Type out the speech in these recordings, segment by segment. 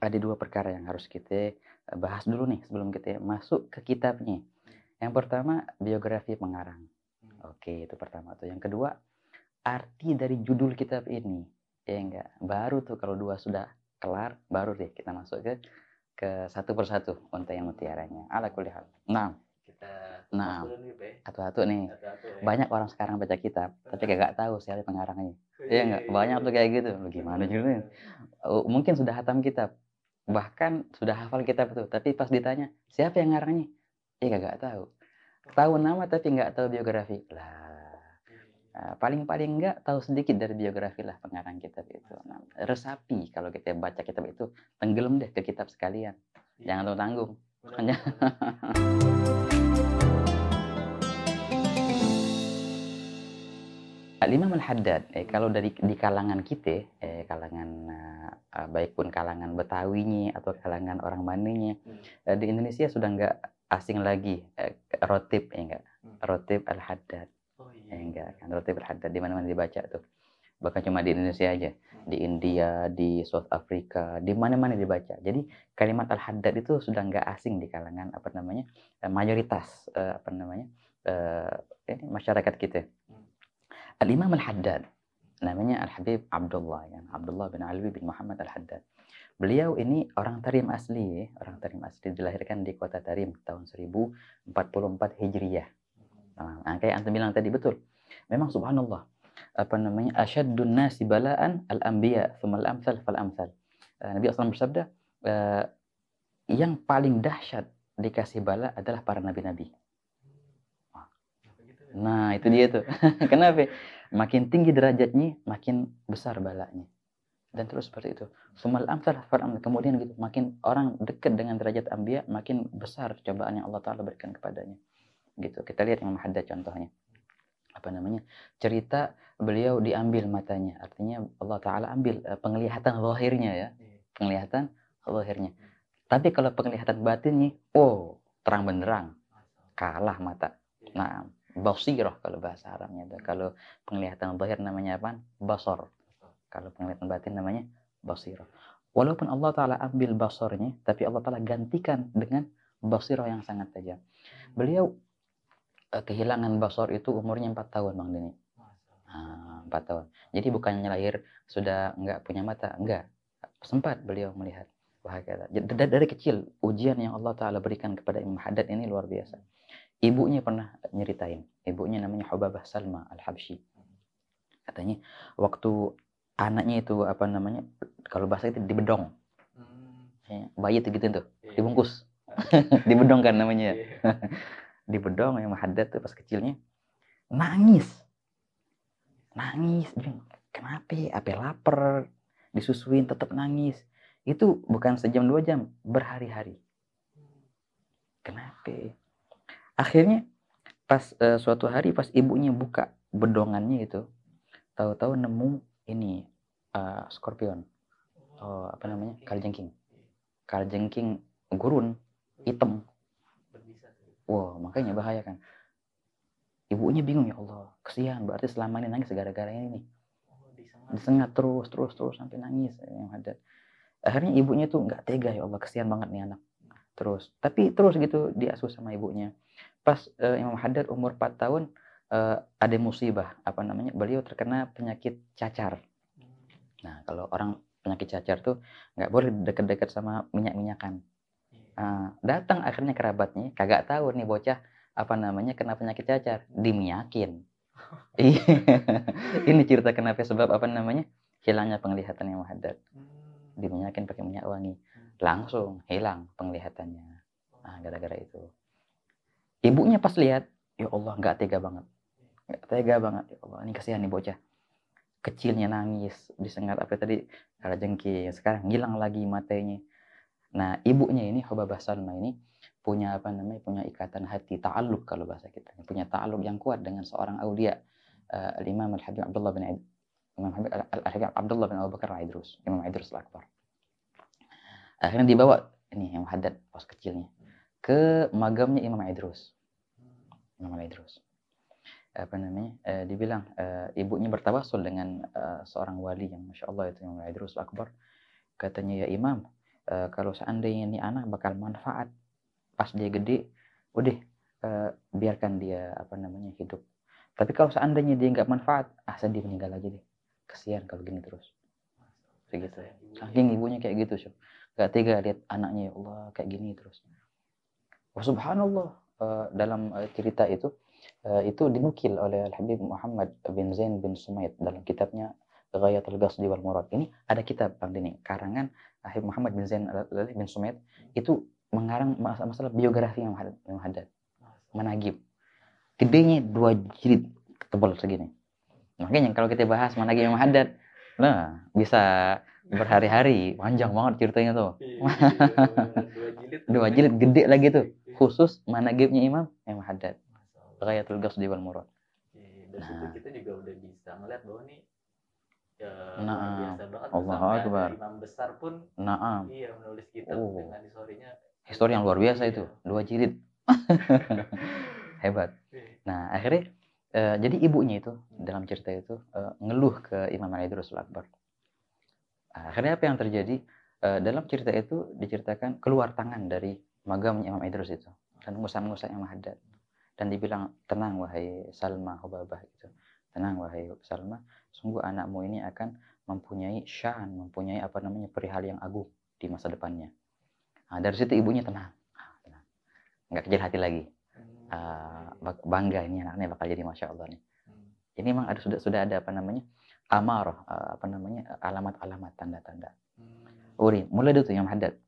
ada dua perkara yang harus kita eh, bahas dulu nih sebelum kita masuk ke kitabnya. Yang pertama biografi pengarang. Hmm. Oke, itu pertama tuh. Yang kedua arti dari judul kitab ini. Ya enggak. Baru tuh kalau dua sudah kelar, baru deh kita masuk ke ke satu persatu unta yang mutiaranya. Ala kuliah. Nah, kita nah, satu-satu nih. Ya. Banyak orang sekarang baca kitab, tapi gak tahu siapa pengarangnya. Iya enggak? Banyak tuh kayak gitu. Bagaimana gimana judulnya? Oh, mungkin sudah hatam kitab, bahkan sudah hafal kitab itu tapi pas ditanya siapa yang ngarangnya ya gak tahu tahu nama tapi nggak tahu biografi lah eh, paling-paling nggak tahu sedikit dari biografi lah pengarang kitab itu nah, resapi kalau kita baca kitab itu tenggelam deh ke kitab sekalian jangan iya. lo tanggung hanya Al-Imam eh, kalau dari di kalangan kita, eh, kalangan eh, eh baik pun kalangan Betawinya atau ya. kalangan orang mananya, hmm. eh, di Indonesia sudah nggak asing lagi eh, rotib, eh, ya enggak? Hmm. Rotib al oh, iya. eh, enggak? Kan rotib al di mana-mana dibaca tuh. Bahkan cuma di Indonesia aja, hmm. di India, di South Africa, di mana-mana dibaca. Jadi kalimat Al-Haddad itu sudah nggak asing di kalangan apa namanya eh, mayoritas eh, apa namanya eh, masyarakat kita Al-Imam Al-Haddad, namanya Al-Habib Abdullah, ya. Abdullah bin Alwi bin Muhammad Al-Haddad. Beliau ini orang Tarim asli, ya, orang Tarim asli dilahirkan di kota Tarim tahun 1044 Hijriyah. Nah, nah kayak antum bilang tadi betul. Memang subhanallah. Apa namanya? Asyaddun nasi balaan al-anbiya, tsumma al-amsal fal amsal. Eh, Nabi SAW bersabda, eh, yang paling dahsyat dikasih bala adalah para nabi-nabi. Nah, itu dia hmm. tuh. Kenapa? Makin tinggi derajatnya, makin besar balanya. Dan terus seperti itu. Sumal amsal Kemudian gitu, makin orang dekat dengan derajat ambia, makin besar cobaan yang Allah Ta'ala berikan kepadanya. Gitu. Kita lihat yang Mahadda contohnya. Apa namanya? Cerita beliau diambil matanya. Artinya Allah Ta'ala ambil eh, penglihatan zahirnya ya. Iya. Penglihatan zahirnya. Tapi kalau penglihatan batinnya, oh, terang benderang. Kalah mata. Iya. Nah, basirah kalau bahasa Arabnya itu. Kalau penglihatan zahir namanya apa? Basor. Kalau penglihatan batin namanya basirah. Walaupun Allah Ta'ala ambil basornya, tapi Allah Ta'ala gantikan dengan basirah yang sangat tajam. Beliau eh, kehilangan basor itu umurnya 4 tahun Bang Dini. Nah, 4 tahun. Jadi bukannya lahir sudah nggak punya mata, enggak. Sempat beliau melihat. Dari, dari kecil ujian yang Allah Ta'ala berikan kepada Imam Haddad ini luar biasa. Ibunya pernah nyeritain. Ibunya namanya Hubabah Salma Al-Habsyi. Katanya waktu anaknya itu apa namanya kalau bahasa itu dibedong. Hmm. Iya, Bayi itu gitu tuh, yeah. dibungkus. Iya. dibedong kan namanya. Yeah. dibedong yang mahadat tuh pas kecilnya nangis. Nangis, kenapa? Apa lapar? Disusuin tetap nangis. Itu bukan sejam dua jam, berhari-hari. Hmm. Kenapa? akhirnya pas uh, suatu hari pas ibunya buka bedongannya gitu, tahu-tahu nemu ini uh, scorpion oh, apa namanya kaljengking kaljengking gurun hitam wow makanya bahaya kan ibunya bingung ya Allah kesian berarti selama ini nangis gara-gara ini nih disengat terus terus terus sampai nangis yang ada akhirnya ibunya tuh nggak tega ya Allah kesian banget nih anak terus tapi terus gitu diasuh sama ibunya pas uh, Imam Haddad umur 4 tahun uh, ada musibah apa namanya beliau terkena penyakit cacar nah kalau orang penyakit cacar tuh nggak boleh dekat-dekat sama minyak-minyakan uh, datang akhirnya kerabatnya kagak tahu nih bocah apa namanya kena penyakit cacar diminyakin iya. ini cerita kenapa sebab apa namanya hilangnya penglihatan yang hadat hmm. diminyakin pakai minyak wangi langsung hilang penglihatannya. Nah, gara-gara itu. Ibunya pas lihat, ya Allah, nggak tega banget. Nggak tega banget, ya Allah. Ini kasihan nih bocah. Kecilnya nangis, disengat apa tadi, karena jengki Sekarang hilang lagi matanya. Nah, ibunya ini, Hubabah Salma ini, punya apa namanya, punya ikatan hati, ta'aluk kalau bahasa kita. Punya ta'aluk yang kuat dengan seorang aulia. Uh, eh, Al-Imam Al-Habib Abdullah bin Imam Al-Habib Abdullah bin Abu Bakar Idrus. Imam Idrus Al-Akbar akhirnya dibawa ini yang hadat pos kecilnya ke magamnya Imam Idrus Imam Idrus apa namanya eh, dibilang eh, ibunya bertawasul dengan eh, seorang wali yang masya Allah itu Imam Idrus Akbar katanya ya Imam kalau seandainya ini anak bakal manfaat pas dia gede udah biarkan dia apa namanya hidup tapi kalau seandainya dia nggak manfaat, ah sedih meninggal aja deh. Kesian kalau gini terus kayak gitu ya. saking ibunya kayak gitu sih gak tega lihat anaknya ya Allah kayak gini terus Wah subhanallah eh, dalam eh, cerita itu eh, itu dinukil oleh Al Habib Muhammad bin Zain bin Sumaid dalam kitabnya Ghayatul Ghasdi wal Murad. Ini ada kitab Bang Dini karangan Habib Muhammad bin Zain bin Sumaid itu mengarang masalah, biografi yang hadat, menagib. Gedenya dua jilid tebal segini. Makanya kalau kita bahas Managib yang hadat Nah, bisa berhari-hari, panjang banget ceritanya tuh. Iya, iya, iya, dua jilid gede lagi tuh. Khusus mana gamenya Imam yang Haddad. tulgas di Wal Murad. nah. situ kita juga udah bisa ngeliat bahwa nih ya, nah, biasa banget Allah Akbar. Imam besar pun nah, iya menulis kitab oh. dengan historinya. Histori yang luar biasa itu, dua jilid. Hebat. Nah, akhirnya Eh, jadi ibunya itu dalam cerita itu uh, ngeluh ke Imam Ali Idrusul Akbar. Akhirnya apa yang terjadi? Uh, dalam cerita itu diceritakan keluar tangan dari magam Imam Idrus itu dan ngusap-ngusap yang Haddad dan dibilang tenang wahai Salma Hubabah itu Tenang wahai Salma, sungguh anakmu ini akan mempunyai syan, mempunyai apa namanya perihal yang agung di masa depannya. Nah, dari situ ibunya tenang. Ah, tenang. Nggak kecil hati lagi. Eh, bangga ini anaknya bakal jadi masya Allah nih. Hmm. Ini memang ada sudah sudah ada apa namanya amar uh, eh, apa namanya alamat-alamat tanda-tanda. Hmm. Uri mulai dulu tuh yang hadat.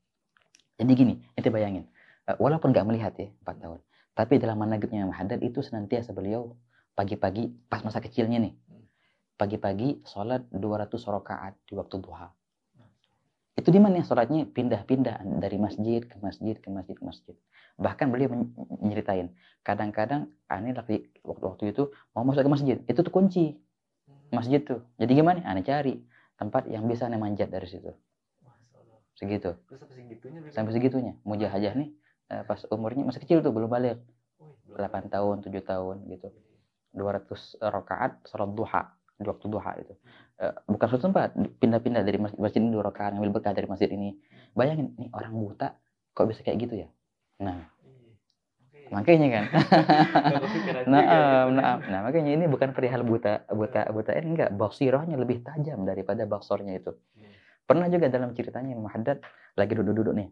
Jadi gini, nanti bayangin, uh, walaupun nggak melihat ya empat hmm. tahun, tapi dalam managernya yang hadat itu senantiasa beliau pagi-pagi pas masa kecilnya nih, pagi-pagi sholat 200 rakaat di waktu duha. Itu di mana sholatnya pindah-pindah dari masjid ke masjid ke masjid ke masjid bahkan beliau menceritain kadang-kadang aneh lagi waktu waktu itu mau masuk ke masjid itu tuh kunci hmm. masjid tuh jadi gimana ani cari tempat yang bisa ani manjat dari situ segitu sampai segitunya sampai segitunya mujahajah nih eh, pas umurnya masih kecil tuh belum balik 8 tahun 7 tahun gitu 200 rakaat salat duha di waktu duha itu hmm. eh, bukan satu tempat pindah-pindah dari masjid, masjid ini dua rakaat ambil berkah dari masjid ini hmm. bayangin nih orang buta kok bisa kayak gitu ya Nah, makanya kan nah, um, nah, nah makanya ini bukan perihal buta buta buta ini eh, enggak baksirahnya lebih tajam daripada boxornya itu iya. pernah juga dalam ceritanya yang Muhaddad lagi duduk-duduk nih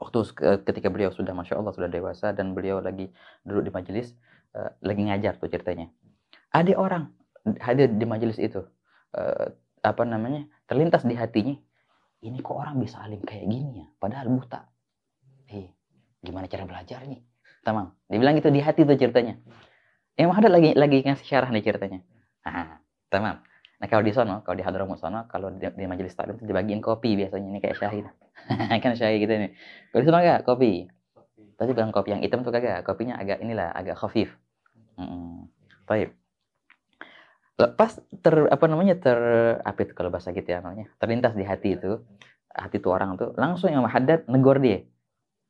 waktu eh, ketika beliau sudah masya Allah sudah dewasa dan beliau lagi duduk di majelis uh, lagi ngajar tuh ceritanya ada orang hadir di majelis itu uh, apa namanya terlintas di hatinya ini kok orang bisa alim kayak gini ya padahal buta Hei hmm gimana cara belajarnya tamang dibilang gitu di hati tuh ceritanya Imam eh, Haddad lagi lagi ngasih syarah nih ceritanya Nah, tamam nah kalau di sono kalau di hadramut sono kalau di, di majelis taklim itu dibagiin kopi biasanya ini kayak gitu. kan syair gitu nih kalau di sono enggak kopi tapi bilang kopi yang hitam tuh kagak kopinya agak inilah agak khafif hmm. Taib. Lepas ter apa namanya ter apa itu kalau bahasa gitu ya namanya terlintas di hati itu hati tuh orang tuh langsung yang Haddad negor dia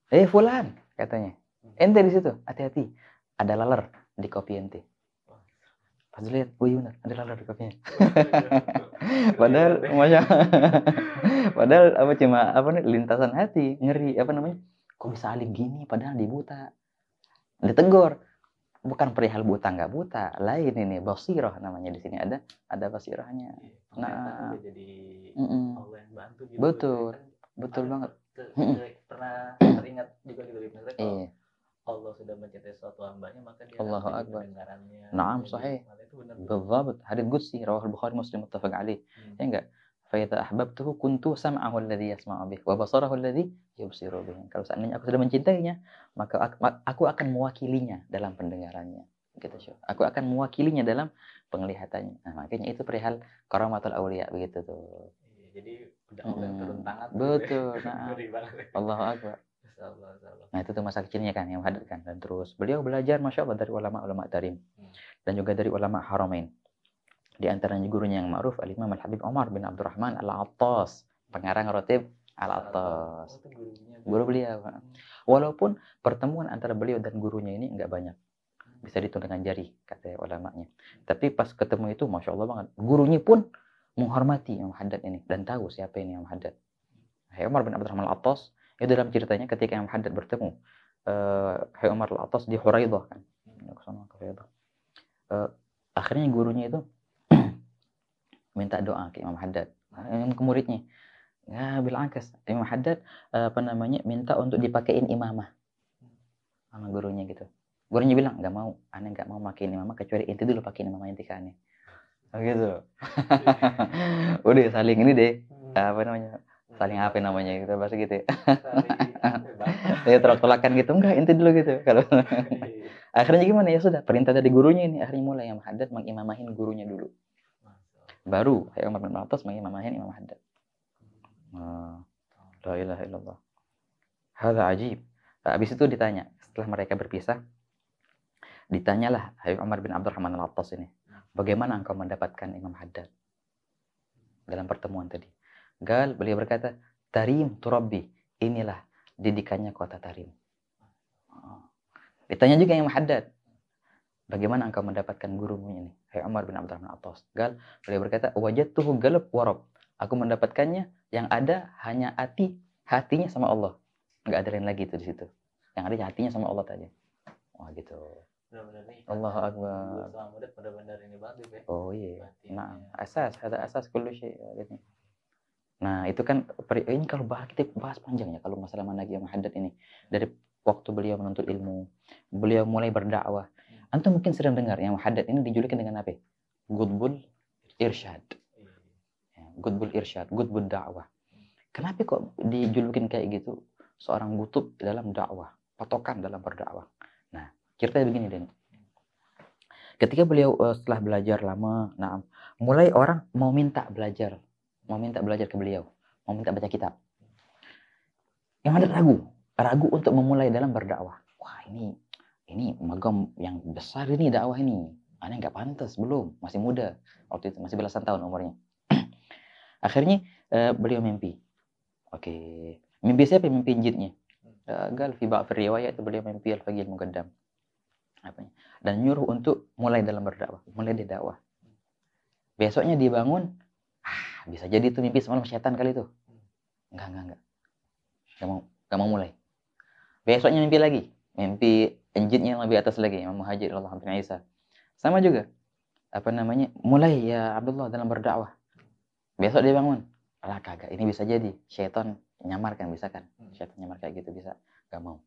eh fulan katanya ente di situ hati-hati ada laler di kopi ente pas lihat wih benar ada laler di kopinya padahal iya, iya. masya padahal apa cuma apa nih lintasan hati ngeri apa namanya kok bisa alim gini padahal dibuta ditegur bukan perihal buta nggak buta lain ini basiroh namanya di sini ada ada basirohnya iya, nah jadi Allah yang gitu. betul betul banget Gitu. pernah teringat juga gitu di Nazaret kalau iya. Allah sudah mencintai suatu hambanya maka dia Allah Akbar. Naam sahih. Bezabat. Hadis Qudsi rawah Bukhari Muslim muttafaq alaih. Hmm. Ya enggak? Faidha ahbabtuhu kuntu sam'ahu alladhi yasma'u bih wa basarahu alladhi yubsiru bih. Kalau seandainya aku sudah mencintainya, maka aku akan mewakilinya dalam pendengarannya. Gitu, Aku akan mewakilinya dalam penglihatannya. Nah, makanya itu perihal karamatul aulia begitu tuh. Iya, jadi udah turun hmm, tangan betul nah, Allah Akbar Nah itu tuh masa kecilnya kan yang menghadirkan dan terus beliau belajar masya Allah dari ulama-ulama tarim hmm. dan juga dari ulama haromain Di antaranya gurunya yang ma'ruf Al Imam Al Habib Omar bin Abdurrahman Al Attas, pengarang rotib Al Attas. Oh, Guru beliau. Hmm. Walaupun pertemuan antara beliau dan gurunya ini enggak banyak. Bisa dihitung dengan jari kata ulamanya. Tapi pas ketemu itu masya Allah banget. Gurunya pun menghormati Imam Haddad ini dan tahu siapa ini Imam Haddad. Hai Umar bin Abdurrahman Al-Attas itu ya dalam ceritanya ketika Imam Haddad bertemu uh, Hai Umar Al-Attas di Huraidah kan. Uh, akhirnya gurunya itu minta doa ke Imam Haddad. Nah, yang ke muridnya. Ya, bil angkas. Imam Haddad eh, apa namanya minta untuk dipakein imamah sama gurunya gitu. Gurunya bilang nggak mau, aneh nggak mau makin imamah kecuali inti dulu pakai imamah inti aneh. Oh gitu. Udah saling ini deh. Hmm. Apa namanya? Saling apa namanya gitu bahasa gitu. Ya. ya terlalu tolakan gitu enggak inti dulu gitu iya. kalau akhirnya gimana ya sudah perintah dari gurunya ini akhirnya mulai yang hadat mengimamahin gurunya dulu baru ayo Umar bin Khattab mengimamahin Imam Hadat. nah, la ilaha illallah Hada ajib. Nah, habis itu ditanya, setelah mereka berpisah, ditanyalah Habib Umar bin Abdurrahman al-Attas ini. Bagaimana engkau mendapatkan Imam Haddad? Dalam pertemuan tadi. Gal, beliau berkata, Tarim turabi, inilah didikannya kota Tarim. Oh. Ditanya juga Imam Haddad, bagaimana engkau mendapatkan gurumu ini? Hai Umar bin Abdul Abdurrahman Atas. Gal, beliau berkata, tuh Galup warab. Aku mendapatkannya yang ada hanya hati, hatinya sama Allah. Enggak ada lain lagi itu di situ. Yang ada hatinya sama Allah tadi. Wah oh, gitu benar-benar kan Allah Akbar ini ya, oh iya nah asas ada asas kullu nah itu kan ini kalau bahas kita bahas panjang ya, kalau masalah lagi yang hadat ini dari waktu beliau menuntut ilmu beliau mulai berdakwah hmm. antum mungkin sering dengar yang hadat ini dijuluki dengan apa Gudbul Irsyad Gudbul iya. ya, Irsyad Gudbul dakwah kenapa kok dijulukin kayak gitu seorang butuh dalam dakwah patokan dalam berdakwah Ceritanya begini Den. Ketika beliau uh, setelah belajar lama, nah mulai orang mau minta belajar, mau minta belajar ke beliau, mau minta baca kitab. Yang ada ragu, ragu untuk memulai dalam berdakwah. Wah ini ini magam yang besar ini dakwah ini. Aneh nggak pantas, belum, masih muda. Waktu itu masih belasan tahun umurnya. Akhirnya uh, beliau mimpi. Oke, okay. mimpi siapa? Mimpi jidnya. Uh, eh, gal fi riwayat itu beliau mimpi al-fagil mugaddam apanya dan nyuruh untuk mulai dalam berdakwah mulai di dakwah besoknya dibangun ah bisa jadi itu mimpi semalam setan kali itu enggak enggak enggak enggak mau enggak mau mulai besoknya mimpi lagi mimpi enjinnya yang lebih atas lagi mau Muhajir Allah bin Isa sama juga apa namanya mulai ya Abdullah dalam berdakwah besok dia bangun lah kagak ini bisa jadi syaitan nyamar kan bisa kan hmm. syaitan nyamar kayak gitu bisa gak mau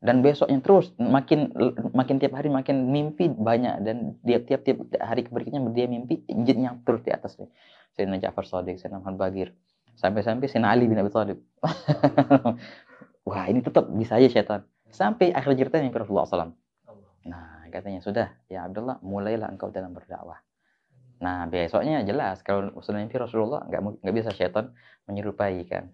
dan besoknya terus makin makin tiap hari makin mimpi banyak dan dia tiap tiap hari berikutnya dia mimpi jinnya terus di atas Sayyidina Ja'far Sadiq Sayyidina Muhammad Bagir sampai-sampai Sayyidina Ali bin Abi Thalib wah ini tetap bisa aja setan sampai akhir ceritanya yang Rasulullah SAW nah katanya sudah ya Abdullah mulailah engkau dalam berdakwah nah besoknya jelas kalau sudah mimpi Rasulullah enggak nggak bisa setan menyerupai kan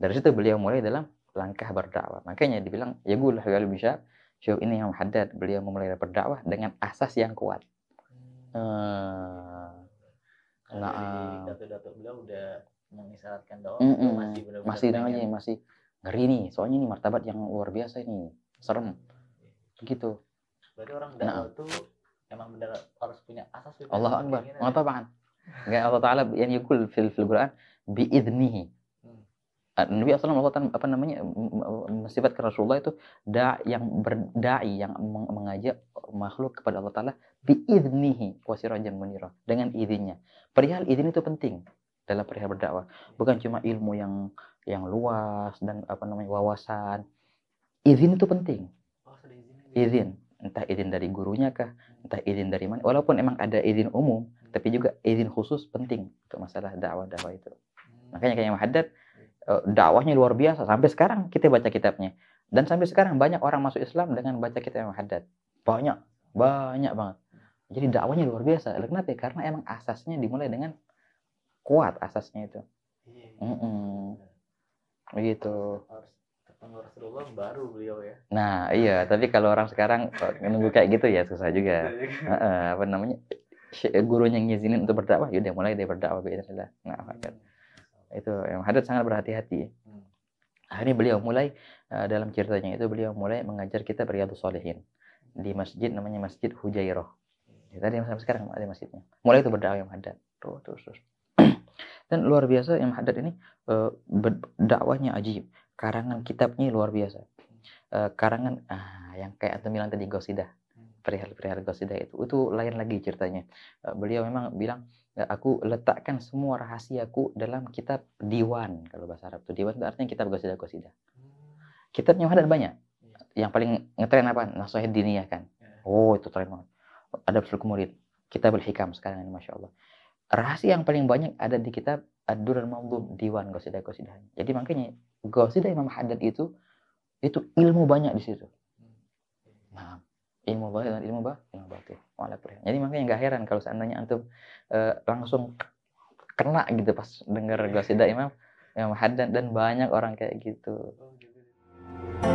dari situ beliau mulai dalam langkah berdakwah. Makanya dibilang ya gue lah kalau bisa show ini yang hadat beliau memulai berdakwah dengan asas yang kuat. Hmm. Uh, nah, eh. datuk-datuk beliau udah mengisyaratkan doa mm -mm, masih benar-benar masih masih ngeri nih soalnya ini martabat yang luar biasa ini serem begitu berarti orang nah. dakwah nah. itu emang benar harus punya asas Allah Akbar ngapa Pak Enggak Allah Taala yang yukul fil fil Quran bi idnihi Nabi SAW melakukan apa namanya sifat ke Rasulullah itu da yang berdai yang mengajak makhluk kepada Allah Taala biidnihi wasirajan munirah dengan izinnya. Perihal izin itu penting dalam perihal berdakwah. Bukan cuma ilmu yang yang luas dan apa namanya wawasan. Izin itu penting. Oh, izin entah izin dari gurunya kah, entah izin dari mana. Walaupun emang ada izin umum, hmm. tapi juga izin khusus penting untuk masalah dakwah-dakwah itu. Hmm. Makanya kayak Muhaddad Eh, dakwahnya luar biasa sampai sekarang kita baca kitabnya dan sampai sekarang banyak orang masuk Islam dengan baca kitab yang hadat banyak banyak banget jadi dakwahnya luar biasa kenapa ya? karena emang asasnya dimulai dengan kuat asasnya itu mm -mm. begitu Rasulullah baru beliau ya nah iya tapi kalau orang sekarang menunggu eh, kayak gitu ya susah juga iya, iya. apa namanya gurunya ngizinin untuk berdakwah udah mulai dia berdakwah Bismillah. nah hmm itu yang hadrat sangat berhati-hati hmm. ini beliau mulai eh, dalam ceritanya itu beliau mulai mengajar kita riyadhus solehin di masjid namanya Masjid Hujairah. Ya, tadi sampai sekarang ada masjidnya. Mulai itu berdakwah yang hadrat Terus terus Dan luar biasa yang hadrat ini uh, dakwahnya ajib. Karangan kitabnya luar biasa. Eh, karangan ah, yang kayak atau bilang tadi Gosida, hmm. Perihal-perihal Gosidah itu itu lain lagi ceritanya. beliau memang bilang Eh, aku letakkan semua rahasiaku dalam kitab diwan kalau bahasa Arab itu diwan itu artinya kitab gosida gosida hmm. kitabnya ada banyak iya. yang paling ngetren apa nasuhid diniyah kan iya. oh itu tren banget ada suluk murid Kita berhikam sekarang ini masya Allah rahasia yang paling banyak ada di kitab ad-durar mamdum diwan gosida gosida jadi makanya gosida Imam hadad itu itu ilmu banyak di situ hmm. nah ilmu zahir dan ilmu bah ilmu batin jadi makanya nggak heran kalau seandainya antum eh, langsung kena gitu pas dengar qasidah Imam Imam hadan dan banyak orang kayak gitu. Oh, gitu.